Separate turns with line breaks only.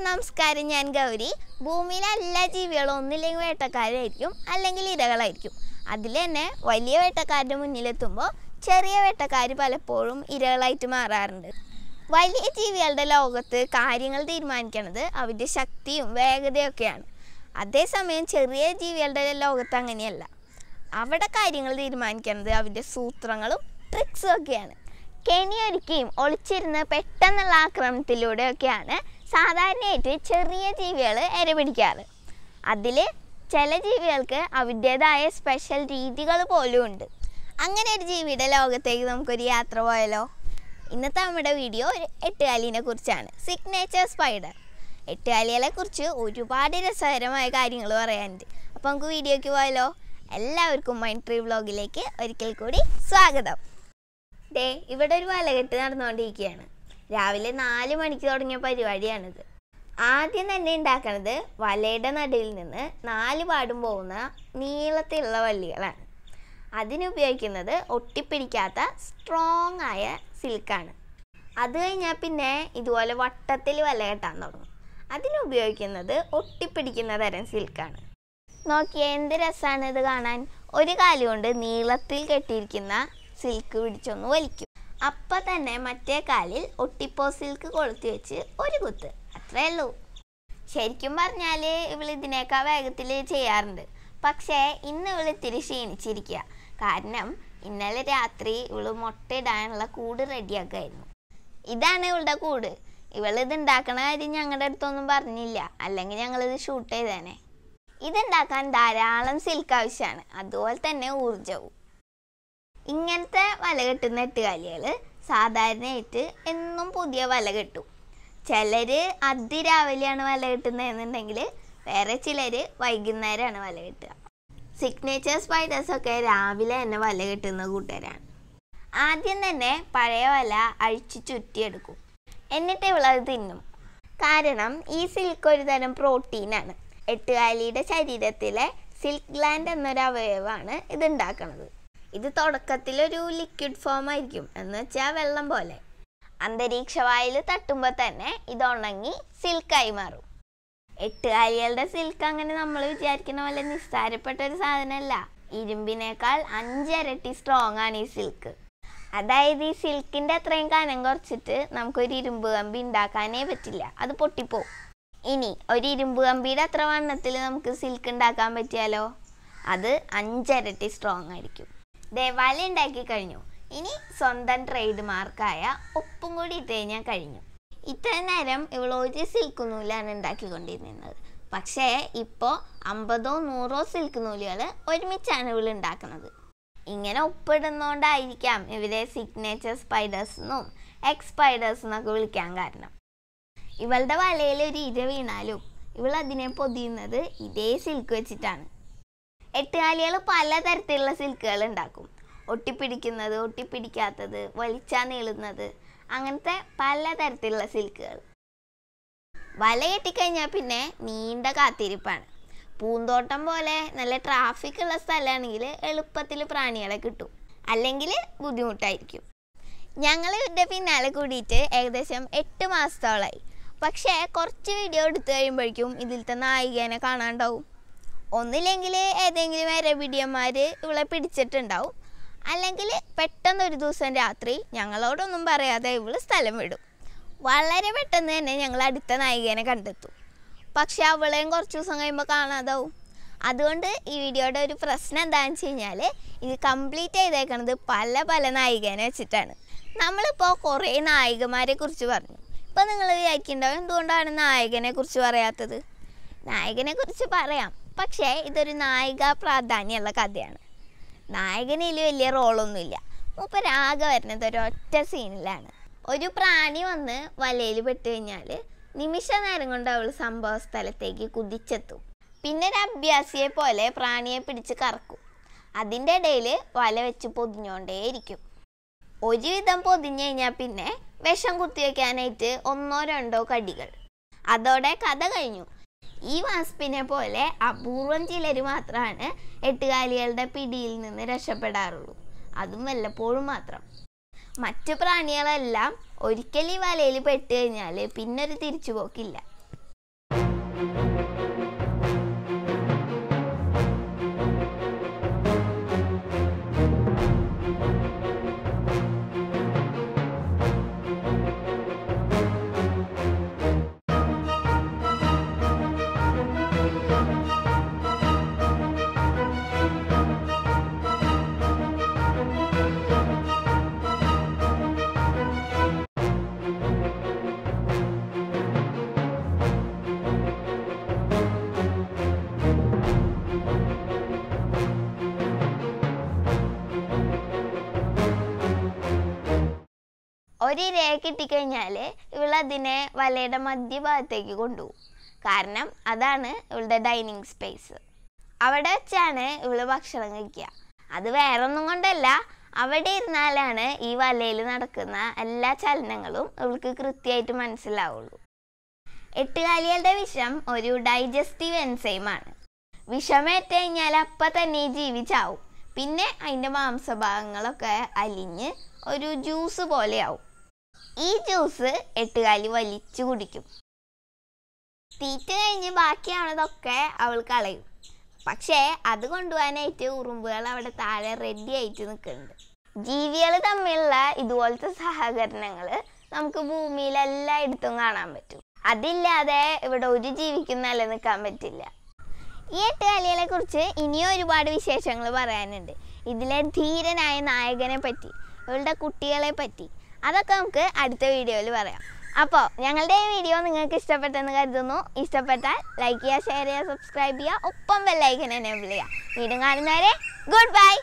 എല്ലാവർക്കും നമസ്കാരം ഞാൻ ഗൗരി ഭൂമിയിലെ എല്ലാ ജീവികളും ഒന്നില്ലെങ്കിൽ വേട്ടക്കാരായിരിക്കും അല്ലെങ്കിൽ ഇരകളായിരിക്കും അതിൽ തന്നെ വലിയ വേട്ടക്കാരുടെ മുന്നിലെത്തുമ്പോൾ ചെറിയ വേട്ടക്കാർ പലപ്പോഴും ഇരകളായിട്ട് മാറാറുണ്ട് വലിയ ജീവികളുടെ ലോകത്ത് കാര്യങ്ങൾ തീരുമാനിക്കുന്നത് അവരുടെ ശക്തിയും വേഗതയൊക്കെയാണ് അതേസമയം ചെറിയ ജീവികളുടെ ലോകത്ത് അങ്ങനെയല്ല അവിടെ കാര്യങ്ങൾ തീരുമാനിക്കുന്നത് അവരുടെ സൂത്രങ്ങളും ട്രിക്സും ഒക്കെയാണ് കെണി ഒളിച്ചിരുന്ന് പെട്ടെന്നുള്ള ആക്രമണത്തിലൂടെയൊക്കെയാണ് സാധാരണയായിട്ട് ചെറിയ ജീവികൾ ഇര പിടിക്കാറ് അതിൽ ചില ജീവികൾക്ക് അവരുടേതായ സ്പെഷ്യൽ രീതികൾ പോലും ഉണ്ട് അങ്ങനെ ഒരു ജീവിയുടെ ലോകത്തേക്ക് നമുക്കൊരു യാത്ര പോയാലോ ഇന്നത്തെ നമ്മുടെ വീഡിയോ ഒരു എട്ടുകാലിനെ കുറിച്ചാണ് സിഗ്നേച്ചർ സ്പൈഡർ എട്ടുകാലികളെ കുറിച്ച് ഒരുപാട് രസകരമായ കാര്യങ്ങൾ പറയാനുണ്ട് അപ്പോൾ നമുക്ക് വീഡിയോയ്ക്ക് പോയാലോ എല്ലാവർക്കും മൈൻഡ് ട്രീ വ്ലോഗിലേക്ക് ഒരിക്കൽ കൂടി സ്വാഗതം ഡേ ഇവിടെ ഒരു വലകെട്ട് നടന്നുകൊണ്ടിരിക്കുകയാണ് രാവിലെ നാല് മണിക്ക് തുടങ്ങിയ പരിപാടിയാണിത് ആദ്യം തന്നെ ഉണ്ടാക്കുന്നത് വലയുടെ നടുവിൽ നിന്ന് നാല് പാടും പോകുന്ന നീളത്തിലുള്ള വള്ളികളാണ് അതിനുപയോഗിക്കുന്നത് ഒട്ടിപ്പിടിക്കാത്ത സ്ട്രോങ് ആയ സിൽക്കാണ് അത് കഴിഞ്ഞാൽ പിന്നെ ഇതുപോലെ വട്ടത്തിൽ വല കെട്ടാൻ തുടങ്ങും അതിനുപയോഗിക്കുന്നത് ഒട്ടിപ്പിടിക്കുന്ന തരം സിൽക്കാണ് നോക്കിയേ എന്ത് രസമാണ് ഇത് കാണാൻ ഒരു കാലുകൊണ്ട് നീളത്തിൽ കെട്ടിയിരിക്കുന്ന സിൽക്ക് പിടിച്ചൊന്ന് വലിക്കും അപ്പം തന്നെ മറ്റേ കാലിൽ ഒട്ടിപ്പോ സിൽക്ക് കൊളുത്തി വെച്ച് ഒരു കുത്ത് അത്രേ ഉള്ളൂ ശരിക്കും പറഞ്ഞാൽ ഇവൾ ഇതിനേക്കാൾ വേഗത്തിൽ ചെയ്യാറുണ്ട് പക്ഷേ ഇന്ന് ഇവൾ ഇത്തിരി ക്ഷീണിച്ചിരിക്കുക കാരണം ഇന്നലെ രാത്രി ഇവള് മുട്ടയിടാനുള്ള കൂട് റെഡിയാക്കുമായിരുന്നു ഇതാണ് ഇവളുടെ കൂട് ഇവളിത് ഉണ്ടാക്കണ കാര്യം ഞങ്ങളുടെ അടുത്തൊന്നും പറഞ്ഞില്ല അല്ലെങ്കിൽ ഞങ്ങളിത് ഷൂട്ട് ചെയ്തേനെ ഇതുണ്ടാക്കാൻ ധാരാളം സിൽക്ക് ആവശ്യമാണ് അതുപോലെ തന്നെ ഊർജവും ഇങ്ങനത്തെ വല കെട്ടുന്ന എട്ടുകാലികൾ സാധാരണയായിട്ട് എന്നും പുതിയ വല കെട്ടും ചിലർ അതിരാവിലെയാണ് വല കെട്ടുന്നതെന്നുണ്ടെങ്കിൽ വേറെ ചിലർ വൈകുന്നേരമാണ് വല കെട്ടുക സിഗ്നേച്ചർ സ്പൈഡേഴ്സൊക്കെ രാവിലെ തന്നെ വല കെട്ടുന്ന കൂട്ടരാണ് ആദ്യം തന്നെ പഴയ വല അഴിച്ചു ചുറ്റിയെടുക്കും എന്നിട്ട് ഇവളത് തിന്നും കാരണം ഈ സിൽക്ക് ഒരു തരം പ്രോട്ടീനാണ് എട്ടുകാലിയുടെ ശരീരത്തിലെ സിൽക്ക് ഗ്ലാൻഡ് എന്നൊരു അവയവമാണ് ഇതുണ്ടാക്കുന്നത് ഇത് തുടക്കത്തിലൊരു ലിക്വിഡ് ഫോം ആയിരിക്കും എന്ന് വെച്ചാൽ വെള്ളം പോലെ വായിൽ തട്ടുമ്പോൾ തന്നെ ഇത് ഉണങ്ങി സിൽക്കായി മാറും എട്ടുകാലികളുടെ സിൽക്ക് അങ്ങനെ നമ്മൾ വിചാരിക്കുന്ന പോലെ നിസ്സാരപ്പെട്ട ഒരു സാധനമല്ല ഇരുമ്പിനേക്കാൾ അഞ്ചരട്ടി സ്ട്രോങ് ആണ് ഈ സിൽക്ക് അതായത് ഈ സിൽക്കിൻ്റെ അത്രയും കനം കുറച്ചിട്ട് നമുക്കൊരു ഇരുമ്പ് കമ്പി ഉണ്ടാക്കാനേ പറ്റില്ല അത് പൊട്ടിപ്പോവും ഇനി ഒരു ഇരുമ്പ് കമ്പിയുടെ അത്ര വണ്ണത്തിൽ നമുക്ക് സിൽക്ക് ഉണ്ടാക്കാൻ പറ്റിയാലോ അത് അഞ്ചരട്ടി സ്ട്രോങ് ആയിരിക്കും ദേവാലയം ഉണ്ടാക്കി കഴിഞ്ഞു ഇനി സ്വന്തം ട്രേഡ് മാർക്കായ ഉപ്പും കൂടി ഇട്ട് കഴിഞ്ഞാൽ കഴിഞ്ഞു ഇത്രയും നേരം ഇവൾ ഒരു സിൽക്ക് നൂലാണ് ഉണ്ടാക്കിക്കൊണ്ടിരുന്നത് പക്ഷേ ഇപ്പോൾ അമ്പതോ നൂറോ സിൽക്ക് നൂലുകൾ ഒരുമിച്ചാണ് ഇവൾ ഉണ്ടാക്കുന്നത് ഇങ്ങനെ ഉപ്പിടുന്നതുകൊണ്ടായിരിക്കാം ഇവരെ സിഗ്നേച്ചർ സ്പൈഡേഴ്സ് എന്നും എക്സ് സ്പൈഡേഴ്സ് എന്നൊക്കെ വിളിക്കാൻ കാരണം ഇവളുടെ വലയിൽ ഒരു ഇര വീണാലും ഇവൾ അതിനെ പൊതിയുന്നത് ഇതേ സിൽക്ക് വെച്ചിട്ടാണ് എട്ടുകാലികൾ പലതരത്തിലുള്ള സിൽക്കുകൾ ഉണ്ടാക്കും ഒട്ടിപ്പിടിക്കുന്നത് ഒട്ടിപ്പിടിക്കാത്തത് വലിച്ചാ നീളുന്നത് അങ്ങനത്തെ പലതരത്തിലുള്ള സിൽക്കുകൾ വല കെട്ടിക്കഴിഞ്ഞാൽ പിന്നെ നീണ്ട കാത്തിരിപ്പാണ് പൂന്തോട്ടം പോലെ നല്ല ട്രാഫിക് ഉള്ള സ്ഥലമാണെങ്കിൽ എളുപ്പത്തിൽ പ്രാണികളെ കിട്ടും അല്ലെങ്കിൽ ബുദ്ധിമുട്ടായിരിക്കും ഞങ്ങൾ ഇവിടെ പിന്നാലെ കൂടിയിട്ട് ഏകദേശം എട്ട് മാസത്തോളമായി പക്ഷേ കുറച്ച് വീഡിയോ എടുത്തു കഴിയുമ്പോഴേക്കും ഇതിലത്തെ നായികേനെ കാണാണ്ടാവും ഒന്നില്ലെങ്കിൽ ഏതെങ്കിലും രവിഡിയന്മാർ ഇവളെ പിടിച്ചിട്ടുണ്ടാവും അല്ലെങ്കിൽ പെട്ടെന്ന് ഒരു ദിവസം രാത്രി ഞങ്ങളോടൊന്നും പറയാതെ ഇവൾ സ്ഥലം വിടും വളരെ പെട്ടെന്ന് തന്നെ ഞങ്ങൾ അടുത്ത നായികേനെ കണ്ടെത്തും പക്ഷെ അവളെയും കുറച്ച് ദിവസം കഴിയുമ്പോൾ കാണാതാവും അതുകൊണ്ട് ഈ വീഡിയോയുടെ ഒരു പ്രശ്നം എന്താണെന്ന് വെച്ച് കഴിഞ്ഞാൽ ഇത് കംപ്ലീറ്റ് ചെയ്തേക്കുന്നത് പല പല നായികേനെ വെച്ചിട്ടാണ് നമ്മളിപ്പോൾ കുറേ നായികമാരെ കുറിച്ച് പറഞ്ഞു ഇപ്പം നിങ്ങൾ വിചാരിക്കുന്നുണ്ടാവും എന്തുകൊണ്ടാണ് നായകനെ കുറിച്ച് പറയാത്തത് നായകനെ കുറിച്ച് പറയാം പക്ഷേ ഇതൊരു നായിക പ്രാധാന്യമുള്ള കഥയാണ് നായകനിൽ വലിയ റോളൊന്നുമില്ല രാഗ വരുന്നത് ഒരൊറ്റ സീനിലാണ് ഒരു പ്രാണി വന്ന് വലയിൽ പെട്ട് കഴിഞ്ഞാൽ നിമിഷ നേരം കൊണ്ട് അവൾ സംഭവ സ്ഥലത്തേക്ക് കുതിച്ചെത്തും പിന്നെ ഒരു അഭ്യാസിയെ പോലെ പ്രാണിയെ പിടിച്ച് കറക്കും അതിൻ്റെ ഇടയിൽ വല വെച്ച് പൊതിഞ്ഞുകൊണ്ടേയിരിക്കും ഒരുവിധം പൊതിഞ്ഞു കഴിഞ്ഞാൽ പിന്നെ വിഷം കുത്തിവെക്കാനായിട്ട് ഒന്നോ രണ്ടോ കടികൾ അതോടെ കഥ കഴിഞ്ഞു ഈ വാസ്പിനെ പോലെ അപൂർവം ചിലർ മാത്രമാണ് എട്ടുകാലികളുടെ പിടിയിൽ നിന്ന് രക്ഷപ്പെടാറുള്ളൂ അതും വല്ലപ്പോഴും മാത്രം മറ്റു പ്രാണികളെല്ലാം ഒരിക്കൽ ഈ വലയിൽ പെട്ടുകഴിഞ്ഞാൽ കഴിഞ്ഞാൽ പിന്നൊരു തിരിച്ചുപോക്കില്ല ഒരു ഇരയെ കിട്ടിക്കഴിഞ്ഞാൽ ഇവളതിനെ വലയുടെ മധ്യഭാഗത്തേക്ക് കൊണ്ടുപോകും കാരണം അതാണ് ഇവളുടെ ഡൈനിങ് സ്പേസ് അവിടെ വെച്ചാണ് ഇവള് ഭക്ഷണം കഴിക്കുക അത് വേറെ ഒന്നും കൊണ്ടല്ല അവിടെ ഇരുന്നാലാണ് ഈ വലയിൽ നടക്കുന്ന എല്ലാ ചലനങ്ങളും ഇവൾക്ക് കൃത്യമായിട്ട് മനസ്സിലാവുള്ളൂ എട്ടുകാലികളുടെ വിഷം ഒരു ഡൈജസ്റ്റീവ് എൻസൈമാണ് വിഷമേറ്റ് കഴിഞ്ഞാൽ അപ്പം തന്നെ ജീവിച്ചാവും പിന്നെ അതിൻ്റെ മാംസഭാഗങ്ങളൊക്കെ അലിഞ്ഞ് ഒരു ജ്യൂസ് പോലെയാവും ഈ ജ്യൂസ് എട്ടുകാലി വലിച്ചു കുടിക്കും തീറ്റ കഴിഞ്ഞ് ബാക്കിയാണതൊക്കെ അവൾ കളയും പക്ഷേ അത് കൊണ്ടുപോകാനായിട്ട് ഉറുമ്പുകൾ അവിടെ താഴെ റെഡി ആയിട്ട് നിൽക്കുന്നുണ്ട് ജീവികൾ തമ്മിലുള്ള ഇതുപോലത്തെ സഹകരണങ്ങൾ നമുക്ക് ഭൂമിയിലെല്ലായിടത്തും കാണാൻ പറ്റും അതില്ലാതെ ഇവിടെ ഒരു ജീവിക്കും നിലനിൽക്കാൻ പറ്റില്ല ഈ എട്ട് കലികളെ കുറിച്ച് ഇനിയും ഒരുപാട് വിശേഷങ്ങൾ പറയാനുണ്ട് ഇതിലെ ധീരനായ നായകനെ പറ്റി ഇവളുടെ കുട്ടികളെ പറ്റി അതൊക്കെ നമുക്ക് അടുത്ത വീഡിയോയിൽ പറയാം അപ്പോൾ ഞങ്ങളുടെ ഈ വീഡിയോ നിങ്ങൾക്ക് ഇഷ്ടപ്പെട്ടെന്ന് കരുതുന്നു ഇഷ്ടപ്പെട്ടാൽ ലൈക്ക് ചെയ്യുക ഷെയർ ചെയ്യുക സബ്സ്ക്രൈബ് ചെയ്യുക ഒപ്പം ബെല്ലൈക്കൻ എനേബിൾ ചെയ്യുക വീണ്ടും കാണുന്നവരെ ഗുഡ് ബൈ